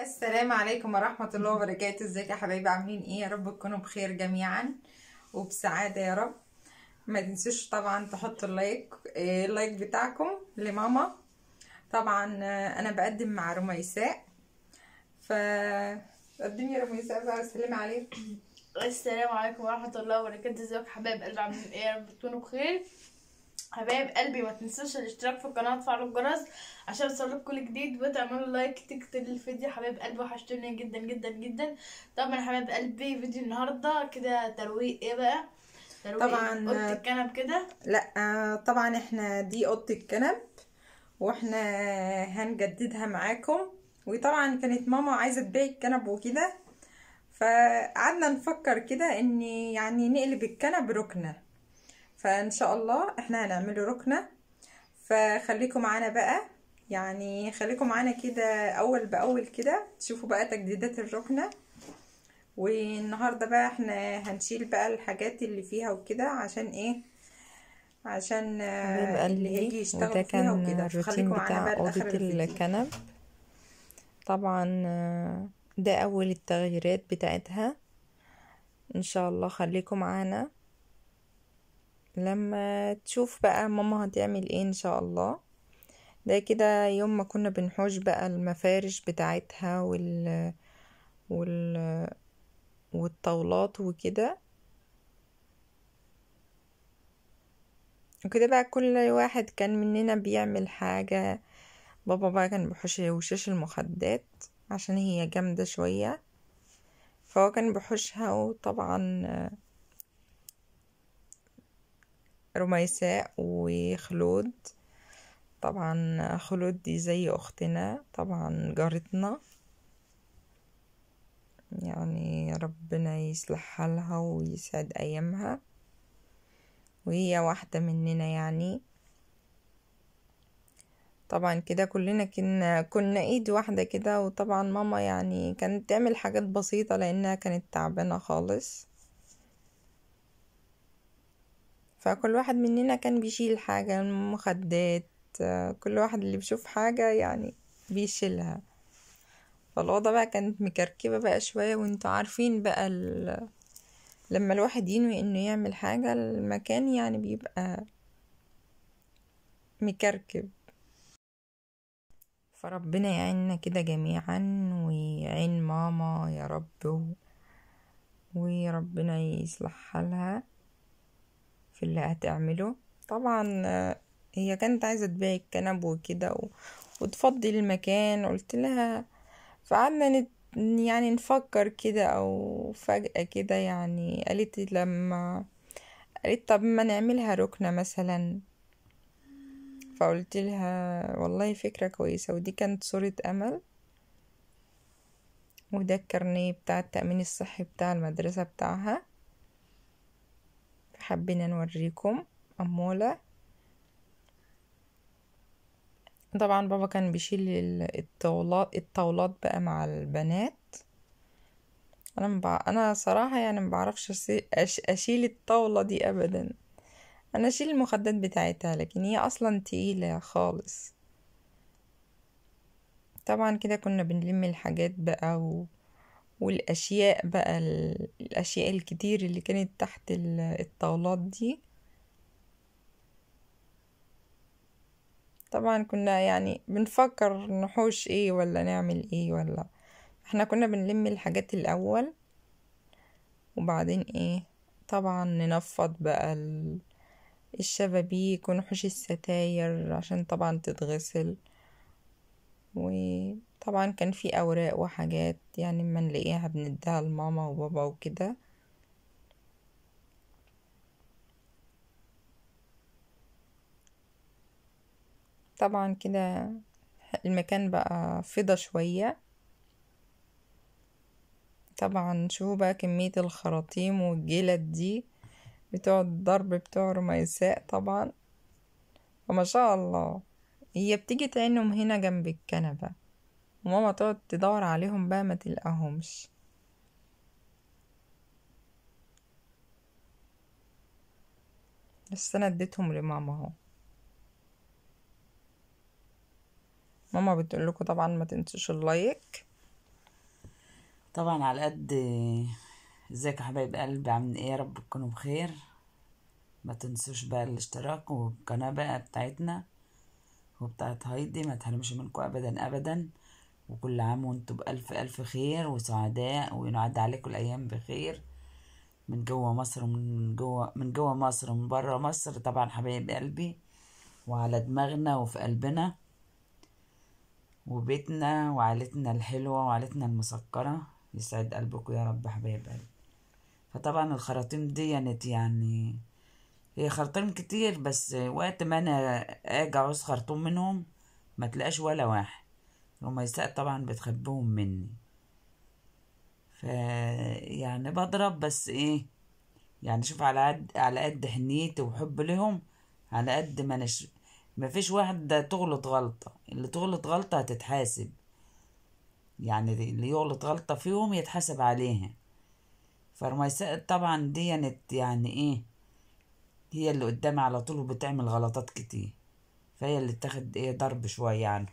السلام عليكم ورحمة الله وبركاته ازيك يا حبايبي عاملين ايه يا رب تكونوا بخير جميعا وبسعادة يا رب ما تنسوش طبعا تحطوا اللايك آه، اللايك بتاعكم لماما طبعا آه، انا بقدم مع رميساء ف قدمي يا رميساء بقى وسلمي عليكم السلام عليكم ورحمة الله وبركاته يا حبايب قلبي عاملين ايه يا رب تكونوا بخير حبايب قلبي ما تنسوش الاشتراك في القناه وتفعلوا الجرس عشان يوصلك كل جديد وتعملوا لايك تكتب الفيديو حبايب قلبي وحشتوني جدا جدا جدا طبعا حبايب قلبي فيديو النهارده كده ترويق ايه بقى ترويق طبعا اوضه الكنب كده لا طبعا احنا دي اوضه الكنب واحنا هنجددها معاكم وطبعا كانت ماما عايزه تبيع الكنب وكده فقعدنا نفكر كده ان يعني نقلب الكنب ركنه فان شاء الله احنا هنعمله ركنة فخليكم معانا بقى يعني خليكم معانا كده اول باول كده تشوفوا بقى تجديدات الركنة والنهاردة بقى احنا هنشيل بقى الحاجات اللي فيها وكده عشان ايه عشان اللي هيجي يشتغل فيها وكده خليكم معانا بقى لاخر الكنب طبعا آه، ده اول التغييرات بتاعتها ان شاء الله خليكم معانا لما تشوف بقى ماما هتعمل ايه ان شاء الله ده كده يوم ما كنا بنحوش بقى المفارش بتاعتها وال وال والطاولات وكده وكده بقى كل واحد كان مننا بيعمل حاجة بابا بقى كان بيحوش وشاش المخدات عشان هي جامدة شوية فهو كان بيحوشها وطبعا رميساء وخلود طبعا خلود دي زي اختنا طبعا جارتنا يعني ربنا يصلح حالها ويسعد ايامها وهي واحدة مننا يعني طبعا كده كلنا كنا كنا ايد واحدة كده وطبعا ماما يعني كانت تعمل حاجات بسيطة لانها كانت تعبانة خالص فكل واحد مننا كان بيشيل حاجة مخدات كل واحد اللي بيشوف حاجة يعني بيشيلها فالوضع بقى كانت مكركبة بقى شوية وانتوا عارفين بقى ال... لما الواحد ينوي انه يعمل حاجة المكان يعني بيبقى مكركب فربنا يعيننا كده جميعا ويعين ماما يا رب وربنا يصلح حالها في اللي هتعمله طبعا هي كانت عايزة تبيع الكنب وكده و... وتفضي المكان قلت لها فقعدنا نت... يعني نفكر كده او فجأة كده يعني قالت لما قالت طب ما نعملها ركنة مثلا فقلت لها والله فكرة كويسة ودي كانت صورة أمل وده الكارنيه بتاع التأمين الصحي بتاع المدرسة بتاعها حبينا نوريكم أمولة طبعا بابا كان بيشيل الطاولات الطاولات بقى مع البنات انا مبع... انا صراحه يعني ما بعرفش أش... اشيل الطاوله دي ابدا انا اشيل المخدات بتاعتها لكن هي اصلا تقيله خالص طبعا كده كنا بنلم الحاجات بقى و... والأشياء بقى الأشياء الكتير اللي كانت تحت الطاولات دي طبعا كنا يعني بنفكر نحوش ايه ولا نعمل ايه ولا احنا كنا بنلم الحاجات الأول وبعدين ايه طبعا ننفض بقى الشبابيك ونحوش الستاير عشان طبعا تتغسل وطبعا كان في اوراق وحاجات يعني ما نلاقيها بنديها لماما وبابا وكده طبعا كده المكان بقى فضة شوية طبعا شوفوا بقى كمية الخراطيم والجلد دي بتوع الضرب بتوع رميساء طبعا وما شاء الله هي بتيجي تعينهم هنا جنب الكنبة وماما تقعد تدور عليهم بقى ما تلقاهمش بس انا اديتهم لماما اهو ماما بتقول لكم طبعا ما تنسوش اللايك طبعا على قد ازيك يا حبايب قلبي عاملين ايه يا رب تكونوا بخير ما تنسوش بقى الاشتراك والقناه بقى بتاعتنا وبتاعت هايدي ما تحرمش منكم ابدا ابدا وكل عام وانتم بألف ألف خير وسعداء وينعد عليكم الأيام بخير من جوه مصر ومن جوه من جوه مصر ومن بره مصر طبعا حبايب قلبي وعلى دماغنا وفي قلبنا وبيتنا وعائلتنا الحلوة وعائلتنا المسكرة يسعد قلبكم يا رب حبايب قلبي فطبعا الخراطيم ديت يعني خرطين كتير بس وقت ما انا اجي اعوز خرطوم منهم ما تلاقاش ولا واحد الهميسات طبعا بتخبيهم مني ف يعني بضرب بس ايه يعني شوف على قد على قد حنيتي وحب لهم على قد ما نش... ما مفيش واحد تغلط غلطة اللي تغلط غلطة هتتحاسب يعني اللي يغلط غلطة فيهم يتحاسب عليها فالرميساء طبعا دي يعني ايه هي اللي قدامي على طول وبتعمل غلطات كتير فهي اللي اتاخد ايه ضرب شوية يعني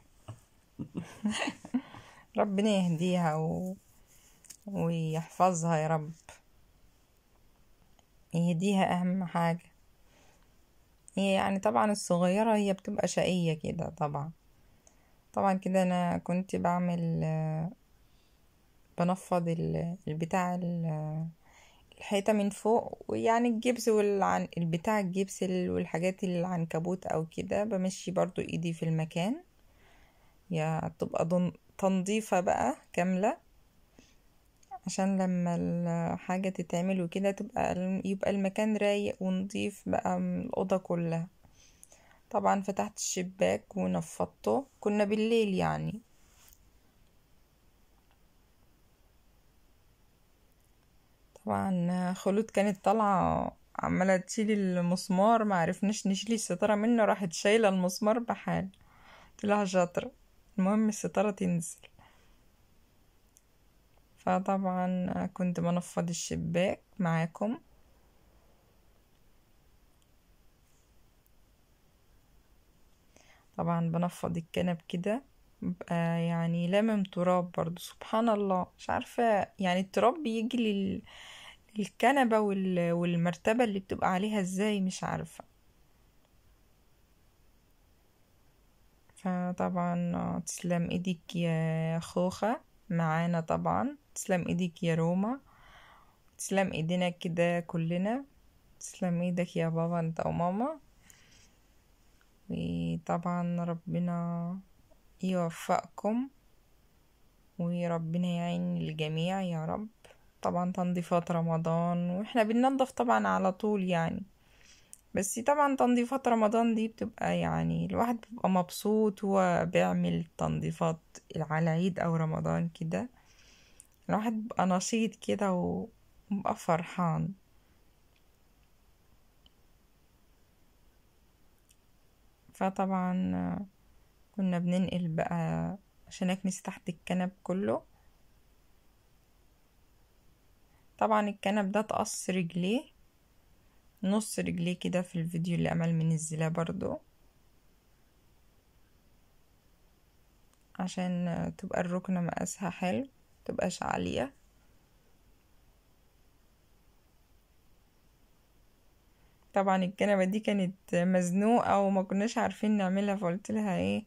ربنا يهديها و... ويحفظها يا رب يهديها أهم حاجة هي يعني طبعا الصغيرة هي بتبقى شقية كده طبعا طبعا كده أنا كنت بعمل بنفض البتاع الحيطة من فوق ويعني الجبس والعن... البتاع الجبس والحاجات العنكبوت او كده بمشي برضو ايدي في المكان يا تبقى دن... تنظيفة بقى كاملة عشان لما الحاجة تتعمل وكده تبقى يبقى المكان رايق ونضيف بقى الأوضة كلها طبعا فتحت الشباك ونفضته كنا بالليل يعني طبعا خلود كانت طالعة عمالة تشيل المسمار معرفناش نشيل الستارة منه راحت شايلة المسمار بحال طلع شاطرة المهم الستارة تنزل فطبعا كنت بنفض الشباك معاكم طبعا بنفض الكنب كده بقى آه، يعني لامم تراب برضو سبحان الله مش عارفة يعني التراب بيجي لل الكنبة والمرتبة اللي بتبقى عليها ازاي مش عارفة فطبعا تسلم ايديك يا خوخة معانا طبعا تسلم ايديك يا روما تسلم ايدينا كده كلنا تسلم ايدك يا بابا انت وماما وطبعا ربنا يوفقكم وربنا يعين الجميع يا رب طبعا تنظيفات رمضان واحنا بننظف طبعا على طول يعني بس طبعا تنظيفات رمضان دي بتبقى يعني الواحد بيبقى مبسوط هو بيعمل تنظيفات على عيد او رمضان كده الواحد بيبقى نشيط كده وبقى فرحان فطبعا كنا بننقل بقى عشان اكنس تحت الكنب كله طبعا الكنب ده تقص رجليه نص رجليه كده في الفيديو اللي امل منزلاه برضو عشان تبقى الركنة مقاسها حلو تبقاش عالية طبعا الكنبة دي كانت مزنوقة وما كناش عارفين نعملها فقلت لها ايه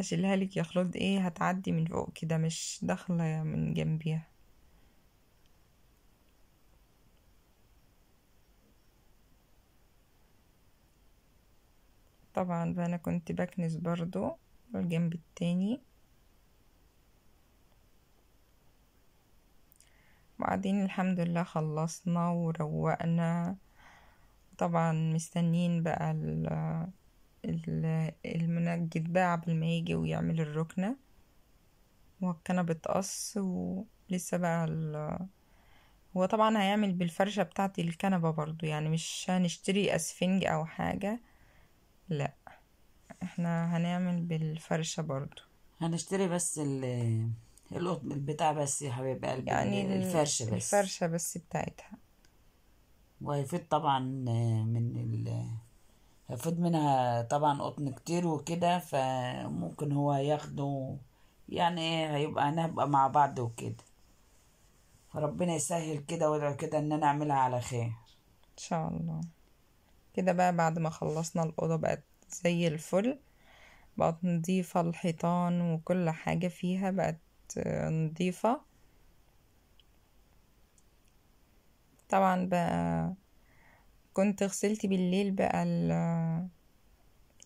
اشيلها لك يا خلود ايه هتعدي من فوق كده مش داخلة من جنبيها طبعا فانا كنت بكنس برضو الجنب التاني وبعدين الحمد لله خلصنا وروقنا طبعا مستنين بقى المنجد بقى قبل ما يجي ويعمل الركنة والكنبة بتقص ولسه بقى هو طبعا هيعمل بالفرشة بتاعتي الكنبة برضو يعني مش هنشتري اسفنج او حاجة لا احنا هنعمل بالفرشة برضو هنشتري بس ال القطن البتاع بس يا حبيب قلبي يعني الفرشة بس الفرشة بس بتاعتها وهيفيد طبعا آه، من ال هيفيد منها طبعا قطن كتير وكده فممكن هو ياخده يعني هيبقى هنبقى مع بعض وكده فربنا يسهل كده وادعو كده ان انا اعملها على خير ان شاء الله كده بقى بعد ما خلصنا الأوضة بقت زي الفل بقت نضيفة الحيطان وكل حاجة فيها بقت نضيفة طبعا بقى كنت غسلت بالليل بقى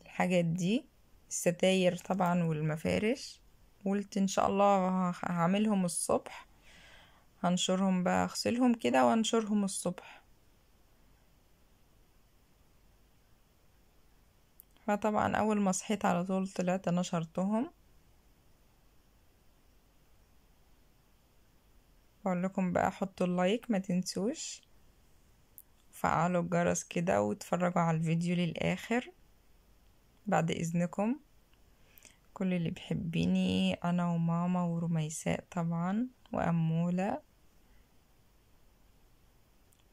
الحاجات دي الستاير طبعا والمفارش قلت ان شاء الله هعملهم الصبح هنشرهم بقى اغسلهم كده وانشرهم الصبح فطبعا اول ما صحيت على طول طلعت نشرتهم بقول لكم بقى حطوا اللايك ما تنسوش فعلوا الجرس كده واتفرجوا على الفيديو للاخر بعد اذنكم كل اللي بيحبيني انا وماما ورميساء طبعا واموله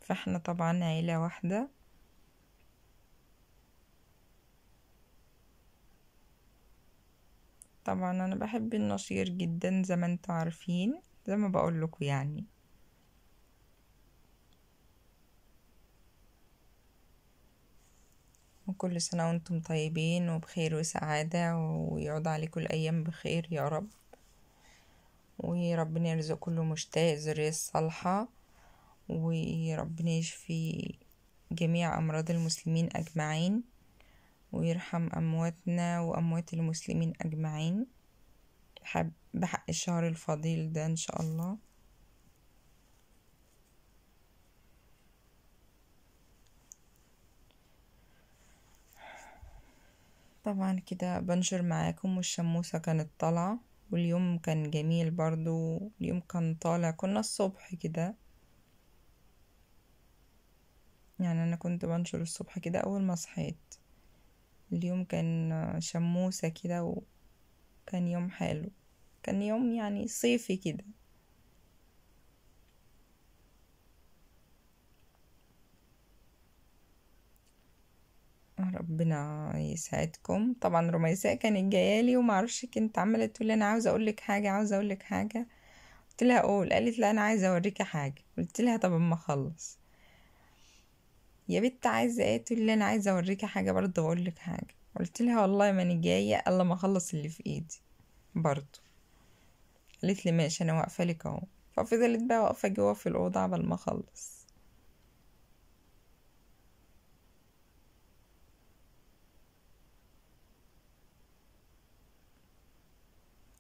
فاحنا طبعا عيله واحده طبعا انا بحب النشير جدا زي ما انتوا عارفين زي ما بقول لكم يعني وكل سنة وانتم طيبين وبخير وسعادة ويعود عليكم الأيام بخير يا رب وربنا يرزق كل مشتاق ذرية الصالحة وربنا يشفي جميع أمراض المسلمين أجمعين ويرحم أمواتنا وأموات المسلمين أجمعين بحق الشهر الفضيل ده إن شاء الله طبعا كده بنشر معاكم والشموسة كانت طالعة واليوم كان جميل برضو اليوم كان طالع كنا الصبح كده يعني أنا كنت بنشر الصبح كده أول ما صحيت اليوم كان شموسة كده وكان يوم حلو كان يوم يعني صيفي كده ربنا يسعدكم طبعا رميساء كانت جايه لي ومعرفش كنت عماله تقول لي انا عاوزه اقول لك حاجه عاوزه اقول لك حاجه قلت لها قول قالت لا انا عايزه اوريكي حاجه قلت لها طب اما اخلص يا بت عايزه ايه تقول لي انا عايزه اوريكي حاجه برضه اقول لك حاجه قلت لها والله ماني جايه الا ما اخلص اللي في ايدي برضه قالت لي ماشي انا واقفه لك اهو ففضلت بقى واقفه جوه في الاوضه عبال ما اخلص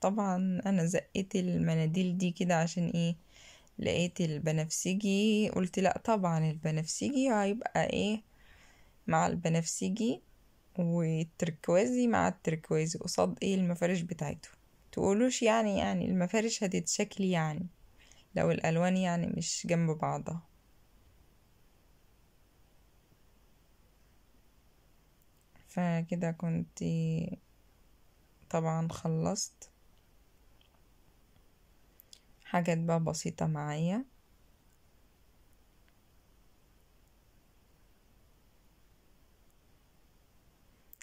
طبعا انا زقيت المناديل دي كده عشان ايه لقيت البنفسجي قلت لا طبعا البنفسجي هيبقى ايه مع البنفسجي والتركوازي مع التركوازي قصاد ايه المفارش بتاعته تقولوش يعني يعني المفارش هتتشكل يعني لو الالوان يعني مش جنب بعضها فكده كنت طبعا خلصت حاجات بقى بسيطة معايا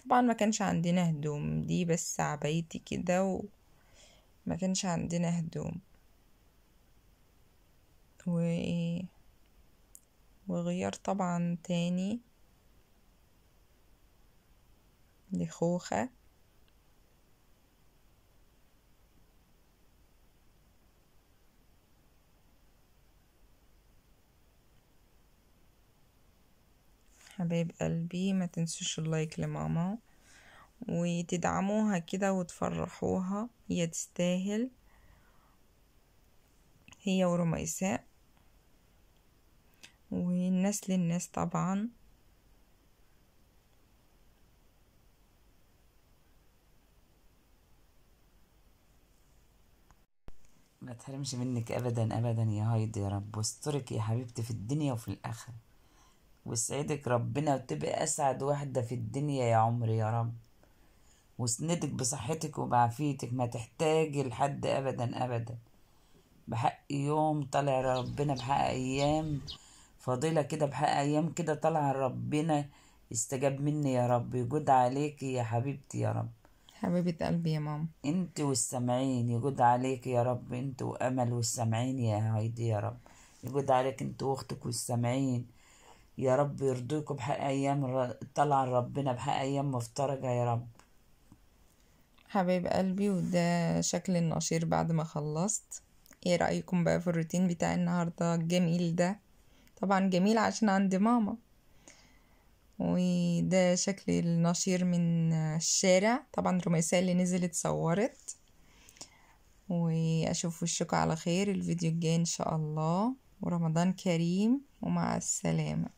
طبعا ما كانش عندنا هدوم دي بس عبايتي كده وما كانش عندنا هدوم و وغيار طبعا تاني لخوخة حبايب قلبي ما تنسوش اللايك لماما وتدعموها كده وتفرحوها هي تستاهل هي ورميساء والناس للناس طبعا ما تحرمش منك ابدا ابدا يا هايدي يا رب واسترك يا حبيبتي في الدنيا وفي الاخره ويسعدك ربنا وتبقى أسعد واحدة في الدنيا يا عمري يا رب وسندك بصحتك وبعافيتك ما تحتاج لحد أبدا أبدا بحق يوم طالع ربنا بحق أيام فاضلة كده بحق أيام كده طالعة ربنا استجاب مني يا رب يجود عليك يا حبيبتي يا رب حبيبة قلبي يا ماما انت والسامعين يجود عليك يا رب انت وامل والسامعين يا هايدي يا رب يجود عليك انت واختك والسامعين يا رب يرضيكم بحق أيام طلع ربنا بحق أيام مفترجة يا رب حبيب قلبي وده شكل النشير بعد ما خلصت ايه رأيكم بقى في الروتين بتاع النهاردة الجميل ده طبعا جميل عشان عند ماما وده شكل النشير من الشارع طبعا رميساء اللي نزلت صورت واشوف وشكوا على خير الفيديو الجاي ان شاء الله ورمضان كريم ومع السلامه